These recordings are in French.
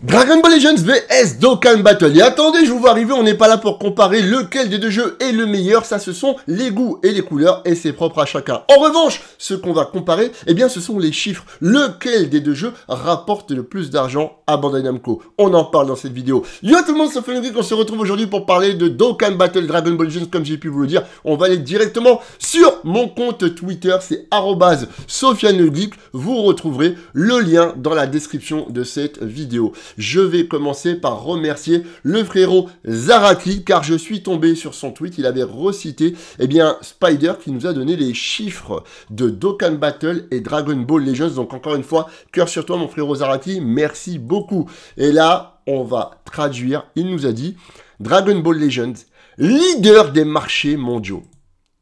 Dragon Ball Legends vs Dokkan Battle. Et attendez, je vous vois arriver, on n'est pas là pour comparer lequel des deux jeux est le meilleur, ça ce sont les goûts et les couleurs et c'est propre à chacun. En revanche, ce qu'on va comparer, eh bien ce sont les chiffres. Lequel des deux jeux rapporte le plus d'argent à Bandai Namco On en parle dans cette vidéo. Yo tout le monde, c'est on se retrouve aujourd'hui pour parler de Dokkan Battle Dragon Ball Legends comme j'ai pu vous le dire. On va aller directement sur mon compte Twitter, c'est Geek. Vous retrouverez le lien dans la description de cette vidéo je vais commencer par remercier le frérot Zaraki, car je suis tombé sur son tweet, il avait recité eh bien, Spider qui nous a donné les chiffres de Dokkan Battle et Dragon Ball Legends. Donc encore une fois, cœur sur toi mon frérot Zaraki, merci beaucoup. Et là, on va traduire, il nous a dit Dragon Ball Legends, leader des marchés mondiaux.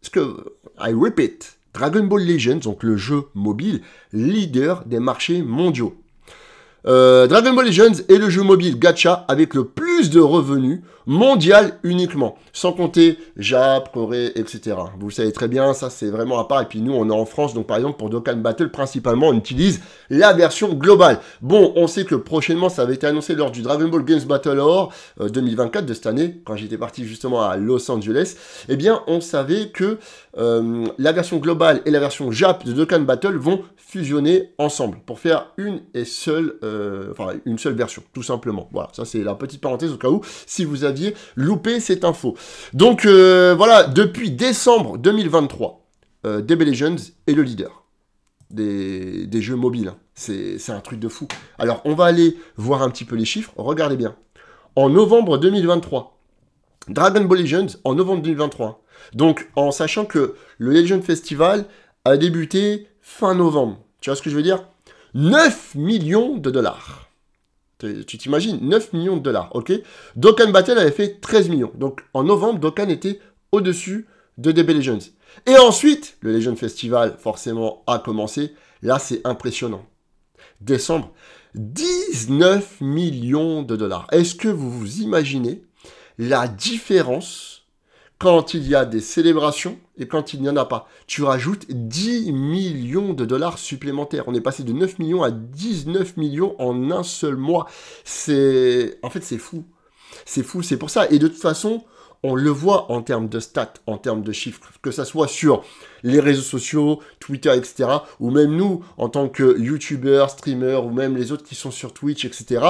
ce que, I repeat, Dragon Ball Legends, donc le jeu mobile, leader des marchés mondiaux. Euh, Dragon Ball Legends est le jeu mobile gacha avec le plus de revenus mondial uniquement, sans compter Jap, Corée, etc. Vous le savez très bien, ça c'est vraiment à part. Et puis nous, on est en France, donc par exemple pour Dokkan Battle, principalement, on utilise la version globale. Bon, on sait que prochainement, ça avait été annoncé lors du Dragon Ball Games Battle Or euh, 2024 de cette année, quand j'étais parti justement à Los Angeles. Eh bien, on savait que euh, la version globale et la version Jap de Dokkan Battle vont fusionner ensemble pour faire une et seule, euh, enfin une seule version, tout simplement. Voilà, ça c'est la petite parenthèse au cas où si vous avez louper loupé cette info. Donc euh, voilà, depuis décembre 2023, euh, DB Legends est le leader des, des jeux mobiles. Hein. C'est un truc de fou. Alors on va aller voir un petit peu les chiffres. Regardez bien. En novembre 2023, Dragon Ball Legends, en novembre 2023. Donc en sachant que le Legend Festival a débuté fin novembre. Tu vois ce que je veux dire 9 millions de dollars. Tu t'imagines 9 millions de dollars, ok Dokkan Battle avait fait 13 millions. Donc en novembre, Dokkan était au-dessus de DB Legends. Et ensuite, le Legend Festival, forcément, a commencé. Là, c'est impressionnant. Décembre, 19 millions de dollars. Est-ce que vous vous imaginez la différence quand il y a des célébrations et quand il n'y en a pas. Tu rajoutes 10 millions de dollars supplémentaires. On est passé de 9 millions à 19 millions en un seul mois. C'est... En fait, c'est fou. C'est fou, c'est pour ça. Et de toute façon, on le voit en termes de stats, en termes de chiffres, que ce soit sur les réseaux sociaux, Twitter, etc., ou même nous, en tant que Youtubers, streamers, ou même les autres qui sont sur Twitch, etc.,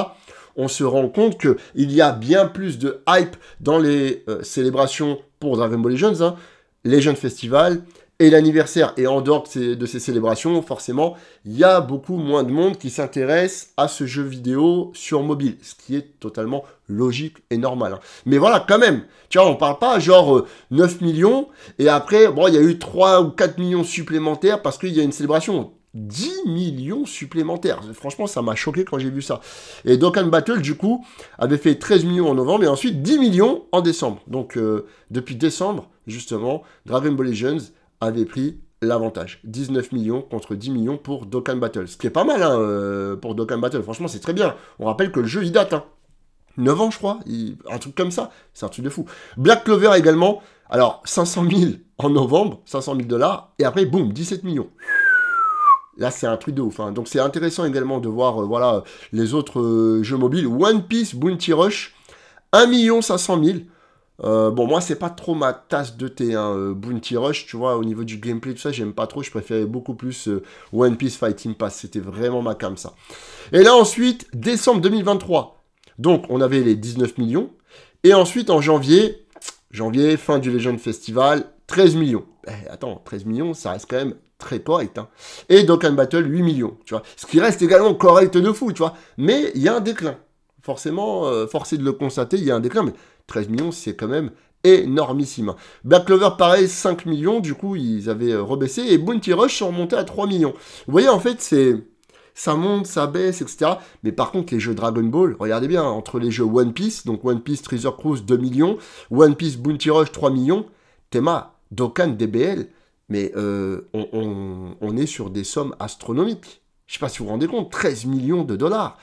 on se rend compte qu'il y a bien plus de hype dans les euh, célébrations pour Dragon Ball Legends, hein, les jeunes festivals et l'anniversaire. Et en dehors de ces, célébrations, forcément, il y a beaucoup moins de monde qui s'intéresse à ce jeu vidéo sur mobile, ce qui est totalement logique et normal. Hein. Mais voilà, quand même, tu vois, on parle pas genre 9 euh, millions, et après, bon, il y a eu 3 ou 4 millions supplémentaires parce qu'il y a une célébration. 10 millions supplémentaires. Franchement, ça m'a choqué quand j'ai vu ça. Et Dokkan Battle, du coup, avait fait 13 millions en novembre et ensuite 10 millions en décembre. Donc, euh, depuis décembre, justement, Dragon Ball Legends avait pris l'avantage. 19 millions contre 10 millions pour Dokkan Battle. Ce qui est pas mal hein, euh, pour Dokkan Battle. Franchement, c'est très bien. On rappelle que le jeu, il date. Hein. 9 ans, je crois. Un truc comme ça. C'est un truc de fou. Black Clover également. Alors, 500 000 en novembre, 500 000 dollars. Et après, boum, 17 millions. Là, c'est un truc de ouf. Hein. Donc, c'est intéressant également de voir euh, voilà, les autres euh, jeux mobiles. One Piece Bounty Rush, 1 500 000. bon, moi, c'est pas trop ma tasse de thé. Hein, euh, Bounty Rush, tu vois, au niveau du gameplay, tout ça, j'aime pas trop. Je préférais beaucoup plus One Piece Fighting Pass. C'était vraiment ma cam, ça. Et là, ensuite, décembre 2023. Donc, on avait les 19 millions. Et ensuite, en janvier, janvier, fin du Legend Festival, 13 millions. Eh, attends, 13 millions, ça reste quand même très correct. Hein. Et Dokkan Battle, 8 millions, tu vois. Ce qui reste également correct de fou, tu vois. Mais il y a un déclin. Forcément, euh, forcé de le constater, il y a un déclin. Mais 13 millions, c'est quand même énormissime. Black Clover, pareil, 5 millions. Du coup, ils avaient euh, rebaissé. Et Bounty Rush sont remontés à 3 millions. Vous voyez, en fait, c'est... Ça monte, ça baisse, etc. Mais par contre, les jeux Dragon Ball, regardez bien, entre les jeux One Piece, donc One Piece Treasure Cruise 2 millions, One Piece Bounty Rush 3 millions, Tema, Dokkan DBL, mais euh, on, est sur des sommes astronomiques. Je ne sais pas si vous vous rendez compte, 13 millions de dollars.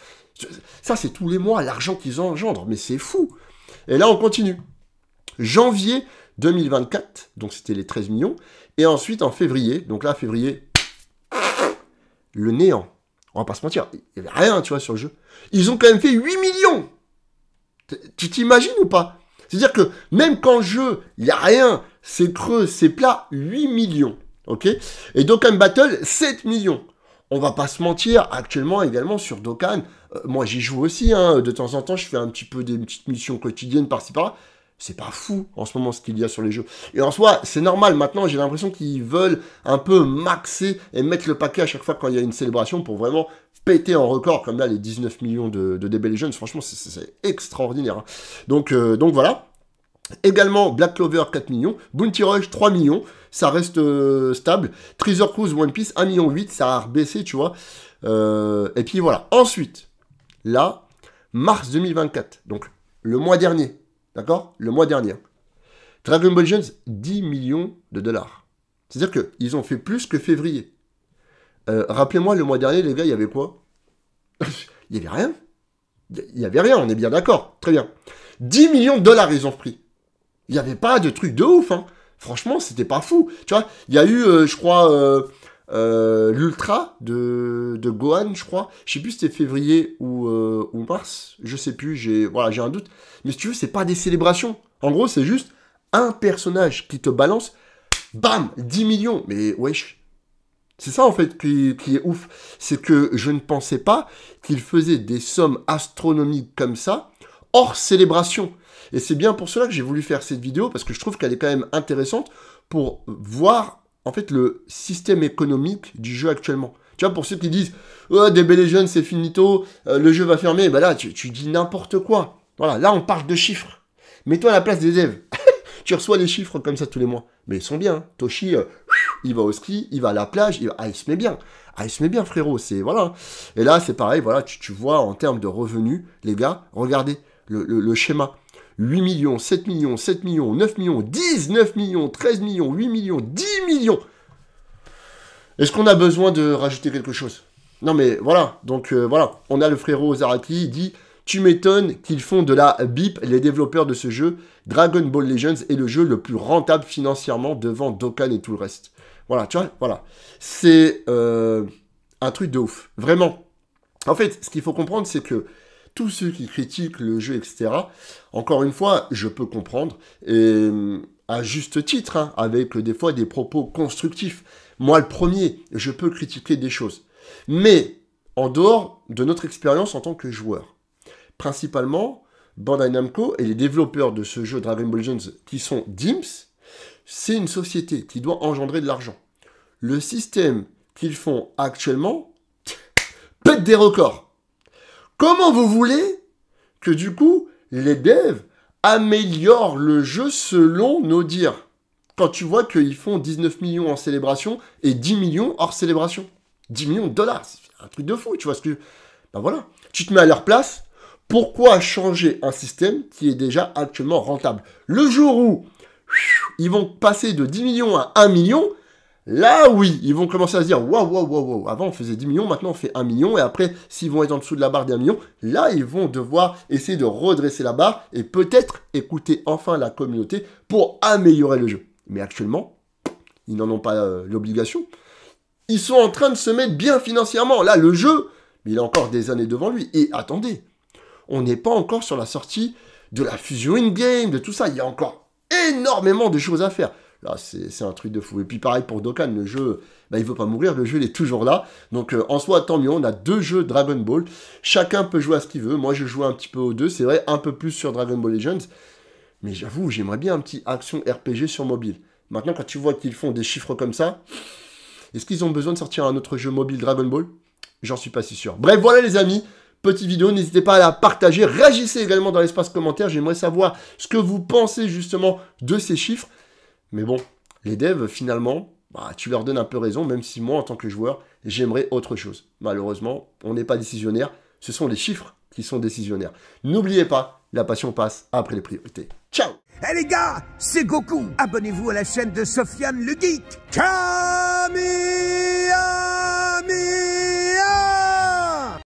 Ça, c'est tous les mois l'argent qu'ils engendrent, mais c'est fou. Et là, on continue. Janvier 2024, donc c'était les 13 millions, et ensuite en février, donc là, février, le néant. On va pas se mentir, il n'y avait rien, tu vois, sur le jeu. Ils ont quand même fait 8 millions Tu t'imagines ou pas C'est-à-dire que même quand le jeu, il n'y a rien, c'est creux, c'est plat, 8 millions. ok Et Dokkan Battle, 7 millions. On va pas se mentir, actuellement également sur Dokkan, euh, moi j'y joue aussi, hein. de temps en temps je fais un petit peu des petites missions quotidiennes par-ci par-là. C'est pas fou en ce moment ce qu'il y a sur les jeux. Et en soi, c'est normal. Maintenant, j'ai l'impression qu'ils veulent un peu maxer et mettre le paquet à chaque fois quand il y a une célébration pour vraiment péter en record, comme là les 19 millions de, de jeunes Franchement, c'est extraordinaire. Hein. Donc, euh, donc voilà. Également, Black Clover 4 millions, Bounty Rush 3 millions, ça reste euh, stable. Treasure Cruise One Piece 1 million 8, ça a baissé, tu vois. Euh, et puis voilà. Ensuite, là, mars 2024, donc le mois dernier, d'accord Le mois dernier. Dragon Ball Jones 10 millions de dollars. C'est-à-dire qu'ils ont fait plus que février. Euh, rappelez-moi, le mois dernier, les gars, il y avait quoi Il n'y avait rien. Il n'y avait rien, on est bien d'accord. Très bien. 10 millions de dollars, ils ont pris. Il n'y avait pas de truc de ouf. Hein. Franchement, c'était pas fou. Tu vois, il y a eu, euh, je crois, euh, euh, l'ultra de, Gohan, je crois. Je sais plus si c'était février ou, mars. Je sais plus. J'ai voilà, j'ai un doute. Mais si tu veux, c'est pas des célébrations. En gros, c'est juste un personnage qui te balance, bam, 10 millions. Mais wesh. C'est ça en fait qui, qui est ouf. C'est que je ne pensais pas qu'il faisait des sommes astronomiques comme ça hors célébration. Et c'est bien pour cela que j'ai voulu faire cette vidéo, parce que je trouve qu'elle est quand même intéressante pour voir, en fait, le système économique du jeu actuellement. Tu vois, pour ceux qui disent, oh, belles jeunes, c'est finito, euh, le jeu va fermer, bah ben là, tu, dis n'importe quoi. Voilà, là, on parle de chiffres. Mets-toi à la place des devs. tu reçois les chiffres comme ça tous les mois. Mais ils sont bien. Hein. Toshi, euh, il va au ski, il va à la plage, il, ah, il se met bien. Ah, il se met bien, frérot. C'est, voilà. Hein. Et là, c'est pareil, voilà, tu, vois en termes de revenus, les gars, regardez le schéma. 8 millions, 7 millions, 7 millions, 9 millions, 19 millions, 13 millions, 8 millions, 10 millions. Est-ce qu'on a besoin de rajouter quelque chose Non mais voilà, donc euh, voilà, on a le frérot Zaraki, il dit Tu m'étonnes qu'ils font de la bip les développeurs de ce jeu. Dragon Ball Legends est le jeu le plus rentable financièrement devant Dokkan et tout le reste. Voilà, tu vois, voilà. C'est euh, un truc de ouf, vraiment. En fait, ce qu'il faut comprendre, c'est que tous ceux qui critiquent le jeu, etc. Encore une fois, je peux comprendre, et à juste titre, hein, avec des fois des propos constructifs. Moi, le premier, je peux critiquer des choses. Mais en dehors de notre expérience en tant que joueur, principalement, Bandai Namco et les développeurs de ce jeu Dragon Ball Z, qui sont DIMS, c'est une société qui doit engendrer de l'argent. Le système qu'ils font actuellement pète des records. Comment vous voulez que du coup les devs améliorent le jeu selon nos dires Quand tu vois qu'ils font 19 millions en célébration et 10 millions hors célébration. 10 millions de dollars, c'est un truc de fou, tu vois ce que... Ben voilà, tu te mets à leur place, pourquoi changer un système qui est déjà actuellement rentable Le jour où ils vont passer de 10 millions à 1 million, Là, oui, ils vont commencer à se dire waouh, waouh, waouh, avant on faisait 10 millions, maintenant on fait 1 million, et après, s'ils vont être en dessous de la barre d'un million, là, ils vont devoir essayer de redresser la barre et peut-être écouter enfin la communauté pour améliorer le jeu. Mais actuellement, ils n'en ont pas euh, l'obligation. Ils sont en train de se mettre bien financièrement. Là, le jeu, il a encore des années devant lui. Et attendez, on n'est pas encore sur la sortie de la fusion in-game, de tout ça. Il y a encore énormément de choses à faire c'est un truc de fou. Et puis pareil pour Dokkan, le jeu, il bah, il veut pas mourir, le jeu il est toujours là. Donc euh, en soi, tant mieux, on a deux jeux Dragon Ball. Chacun peut jouer à ce qu'il veut. Moi, je joue un petit peu aux deux, c'est vrai, un peu plus sur Dragon Ball Legends. Mais j'avoue, j'aimerais bien un petit action RPG sur mobile. Maintenant, quand tu vois qu'ils font des chiffres comme ça, est-ce qu'ils ont besoin de sortir un autre jeu mobile Dragon Ball J'en suis pas si sûr. Bref, voilà les amis petite vidéo. N'hésitez pas à la partager. Réagissez également dans l'espace commentaire. J'aimerais savoir ce que vous pensez justement de ces chiffres. Mais bon, les devs, finalement, bah, tu leur donnes un peu raison, même si moi, en tant que joueur, j'aimerais autre chose. Malheureusement, on n'est pas décisionnaire, ce sont les chiffres qui sont décisionnaires. N'oubliez pas, la passion passe après les priorités. Ciao Eh les gars, c'est Goku Abonnez-vous à la chaîne de Sofiane le Geek